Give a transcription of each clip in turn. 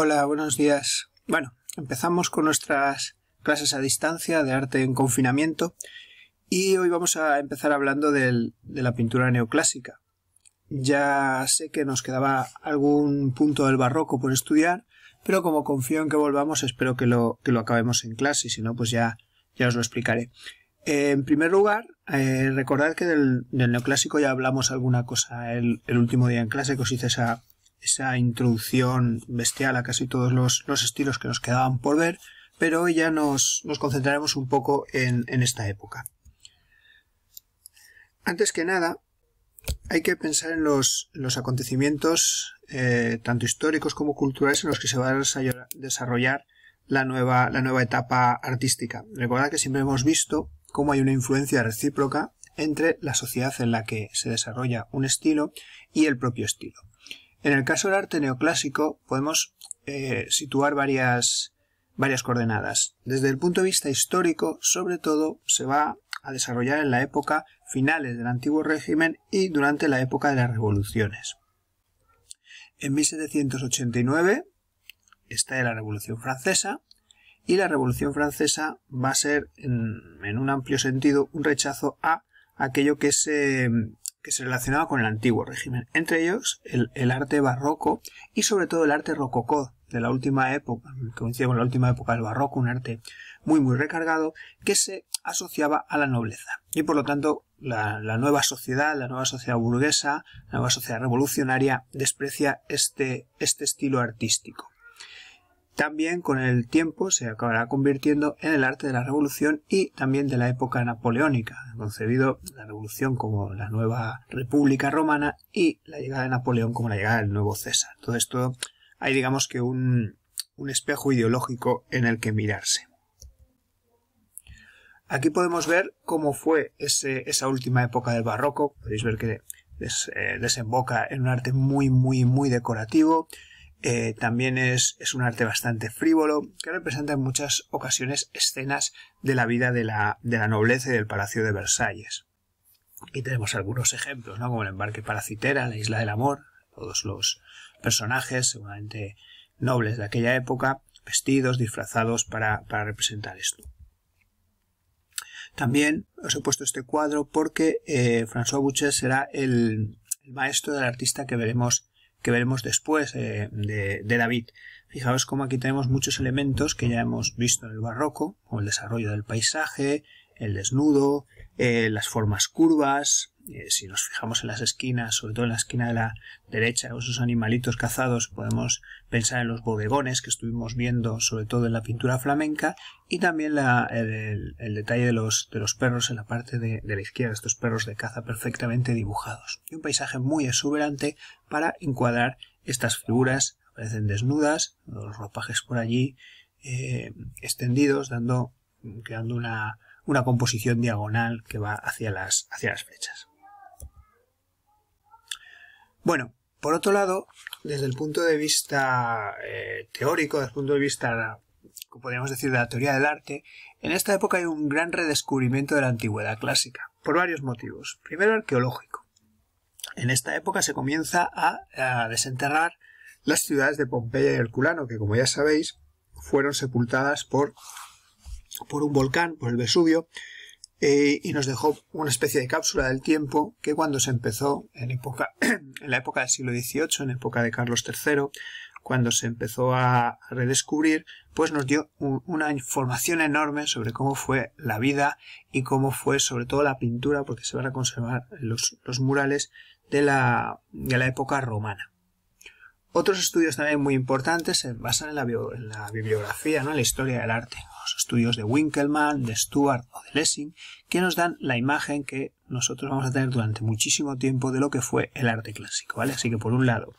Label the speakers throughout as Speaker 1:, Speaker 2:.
Speaker 1: Hola, buenos días. Bueno, empezamos con nuestras clases a distancia de arte en confinamiento y hoy vamos a empezar hablando del, de la pintura neoclásica. Ya sé que nos quedaba algún punto del barroco por estudiar, pero como confío en que volvamos, espero que lo, que lo acabemos en clase si no, pues ya, ya os lo explicaré. Eh, en primer lugar, eh, recordad que del, neoclásico ya hablamos alguna cosa el, el último día en clase que os hice esa, esa introducción bestial a casi todos los, estilos que nos quedaban por ver, pero hoy ya nos, concentraremos un poco en, esta época. Antes que nada, hay que pensar en los, acontecimientos, eh, tanto históricos como culturales, en los que se va a desarrollar la nueva, la nueva etapa artística. Recordad que siempre hemos visto cómo hay una influencia recíproca entre la sociedad en la que se desarrolla un estilo y el propio estilo. En el caso del arte neoclásico podemos eh, situar varias, varias coordenadas. Desde el punto de vista histórico, sobre todo, se va a desarrollar en la época finales del antiguo régimen y durante la época de las revoluciones. En 1789 está la Revolución Francesa y la Revolución Francesa va a ser, en un amplio sentido, un rechazo a aquello que se que se relacionaba con el antiguo régimen, entre ellos el, arte barroco y sobre todo el arte rococó de la última época, que coincide con la última época del barroco, un arte muy muy recargado, que se asociaba a la nobleza. Y por lo tanto, la, la nueva sociedad, la nueva sociedad burguesa, la nueva sociedad revolucionaria, desprecia este, este estilo artístico. También con el tiempo se acabará convirtiendo en el arte de la revolución y también de la época napoleónica, concebido la revolución como la nueva república romana y la llegada de Napoleón como la llegada del nuevo César. Todo esto hay digamos que un, espejo ideológico en el que mirarse. Aquí podemos ver cómo fue esa última época del barroco, podéis ver que eh, desemboca en un arte muy muy muy decorativo, eh, también es, un arte bastante frívolo que representa en muchas ocasiones escenas de la vida de la, nobleza y del Palacio de Versalles. Y tenemos algunos ejemplos, como el embarque para Citera la isla del amor, todos los personajes seguramente nobles de aquella época, vestidos, disfrazados para, representar esto. También os he puesto este cuadro porque eh, François Boucher será el, el maestro del artista que veremos que veremos después eh, de, David. Fijaos cómo aquí tenemos muchos elementos que ya hemos visto en el barroco, como el desarrollo del paisaje, el desnudo, eh, las formas curvas, eh, si nos fijamos en las esquinas, sobre todo en la esquina de la derecha, esos animalitos cazados, podemos pensar en los bodegones que estuvimos viendo, sobre todo en la pintura flamenca, y también el, detalle de los, de los perros en la parte de, la izquierda, estos perros de caza perfectamente dibujados. Y un paisaje muy exuberante para encuadrar estas figuras, parecen desnudas, los ropajes por allí eh, extendidos, dando, creando una, composición diagonal que va hacia hacia las flechas. Bueno, por otro lado, desde el punto de vista eh, teórico, desde el punto de vista, podríamos decir, de la teoría del arte, en esta época hay un gran redescubrimiento de la antigüedad clásica, por varios motivos. Primero, arqueológico. En esta época se comienza a, desenterrar las ciudades de Pompeya y Herculano, que como ya sabéis, fueron sepultadas por, por un volcán, por el Vesubio, eh, y nos dejó una especie de cápsula del tiempo que cuando se empezó, en, la época del siglo XVIII, en época de Carlos III, cuando se empezó a redescubrir, pues nos dio una información enorme sobre cómo fue la vida y cómo fue sobre todo la pintura, porque se van a conservar los, murales de la, de la época romana. Otros estudios también muy importantes se basan en la, en la bibliografía, ¿no? en la historia del arte estudios de Winkelmann, de Stuart o de Lessing, que nos dan la imagen que nosotros vamos a tener durante muchísimo tiempo de lo que fue el arte clásico, ¿vale? Así que por un lado,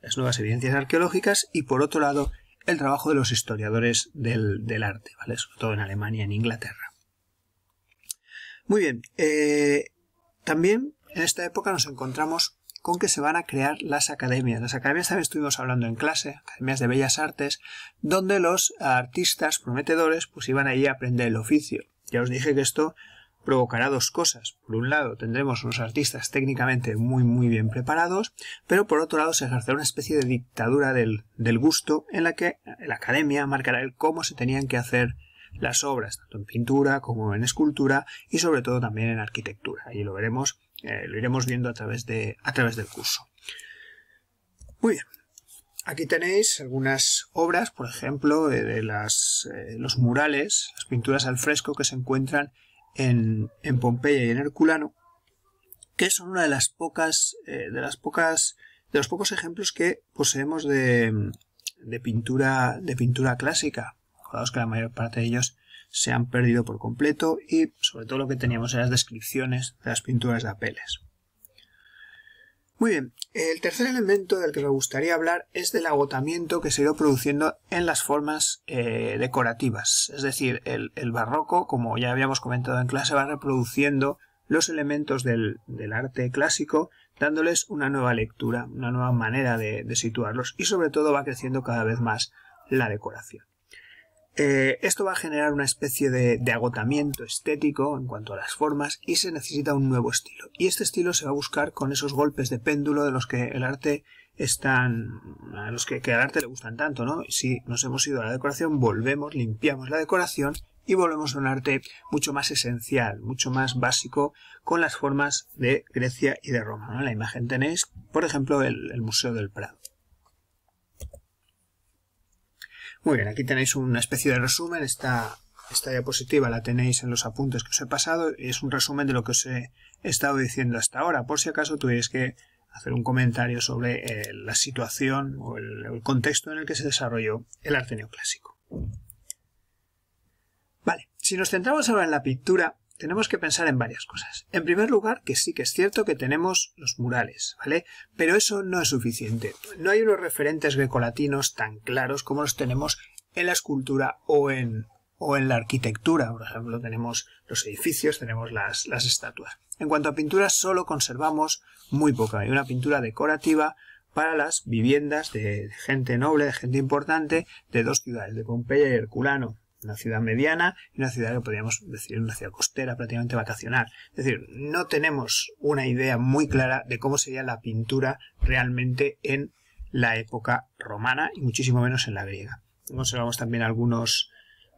Speaker 1: las nuevas evidencias arqueológicas y por otro lado, el trabajo de los historiadores del, arte, ¿vale? Sobre todo en Alemania y en Inglaterra. Muy bien, eh, también en esta época nos encontramos con que se van a crear las academias. Las academias también estuvimos hablando en clase, academias de bellas artes, donde los artistas prometedores pues iban allí a aprender el oficio. Ya os dije que esto provocará dos cosas. Por un lado, tendremos unos artistas técnicamente muy muy bien preparados, pero por otro lado se ejercerá una especie de dictadura del, del gusto en la que la academia marcará el cómo se tenían que hacer las obras, tanto en pintura como en escultura y sobre todo también en arquitectura. Ahí lo veremos eh, lo iremos viendo a través, de, a través del curso. Muy bien. Aquí tenéis algunas obras, por ejemplo, de las, eh, los murales, las pinturas al fresco que se encuentran en, en, Pompeya y en Herculano, que son una de las pocas, eh, de las pocas, de los pocos ejemplos que poseemos de, de pintura, de pintura clásica. Acordaos que la mayor parte de ellos se han perdido por completo y sobre todo lo que teníamos en las descripciones de las pinturas de Apeles. Muy bien, el tercer elemento del que me gustaría hablar es del agotamiento que se ha ido produciendo en las formas eh, decorativas. Es decir, el, barroco, como ya habíamos comentado en clase, va reproduciendo los elementos del, arte clásico, dándoles una nueva lectura, una nueva manera de situarlos y sobre todo va creciendo cada vez más la decoración. Eh, esto va a generar una especie de, agotamiento estético en cuanto a las formas y se necesita un nuevo estilo. Y este estilo se va a buscar con esos golpes de péndulo de los que el arte están, a los que, al arte le gustan tanto, ¿no? Si nos hemos ido a la decoración, volvemos, limpiamos la decoración y volvemos a un arte mucho más esencial, mucho más básico, con las formas de Grecia y de Roma. En la imagen tenéis, por ejemplo, el Museo del Prado. Muy bien, aquí tenéis una especie de resumen. Esta, esta diapositiva la tenéis en los apuntes que os he pasado. y Es un resumen de lo que os he estado diciendo hasta ahora, por si acaso tuvierais que hacer un comentario sobre eh, la situación o el, el, contexto en el que se desarrolló el arte neoclásico. Vale, si nos centramos ahora en la pintura, tenemos que pensar en varias cosas. En primer lugar, que sí que es cierto que tenemos los murales, ¿vale? Pero eso no es suficiente. No hay unos referentes grecolatinos tan claros como los tenemos en la escultura o en, o en la arquitectura. Por ejemplo, tenemos los edificios, tenemos las, estatuas. En cuanto a pinturas, solo conservamos muy poca. Hay una pintura decorativa para las viviendas de gente noble, de gente importante, de dos ciudades, de Pompeya y Herculano una ciudad mediana y una ciudad que podríamos decir una ciudad costera, prácticamente vacacional. Es decir, no tenemos una idea muy clara de cómo sería la pintura realmente en la época romana y muchísimo menos en la griega. Conservamos también algunos,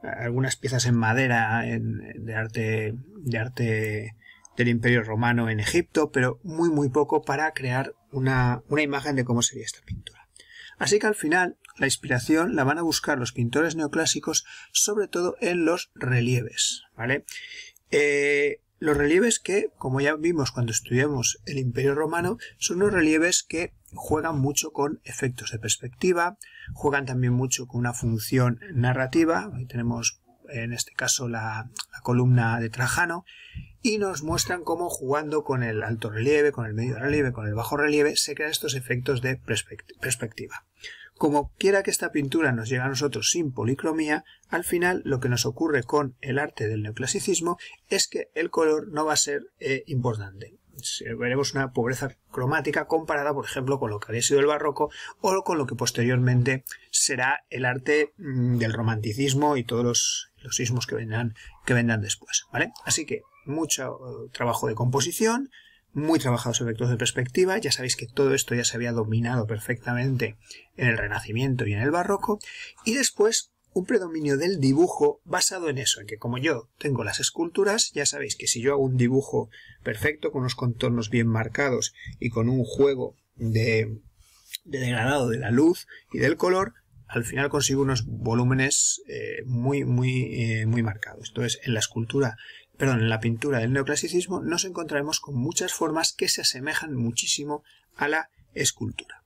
Speaker 1: eh, algunas piezas en madera de arte, de arte del Imperio Romano en Egipto, pero muy muy poco para crear una, una imagen de cómo sería esta pintura. Así que al final, la inspiración la van a buscar los pintores neoclásicos, sobre todo en los relieves, ¿vale? Eh, los relieves que, como ya vimos cuando estudiamos el Imperio Romano, son unos relieves que juegan mucho con efectos de perspectiva, juegan también mucho con una función narrativa, tenemos en este caso la, columna de Trajano, y nos muestran cómo jugando con el alto relieve, con el medio relieve, con el bajo relieve, se crean estos efectos de perspectiva. Como quiera que esta pintura nos llegue a nosotros sin policromía, al final lo que nos ocurre con el arte del neoclasicismo es que el color no va a ser eh, importante. Veremos una pobreza cromática comparada, por ejemplo, con lo que había sido el barroco o con lo que posteriormente será el arte mm, del romanticismo y todos los, sismos que vendrán, que después. ¿vale? Así que mucho eh, trabajo de composición, muy trabajado sobre vectores de perspectiva, ya sabéis que todo esto ya se había dominado perfectamente en el Renacimiento y en el Barroco, y después un predominio del dibujo basado en eso, en que como yo tengo las esculturas, ya sabéis que si yo hago un dibujo perfecto, con unos contornos bien marcados y con un juego de, degradado de la luz y del color, al final consigo unos volúmenes eh, muy, muy, eh, muy marcados. Entonces, en la escultura perdón, en la pintura del neoclasicismo nos encontraremos con muchas formas que se asemejan muchísimo a la escultura.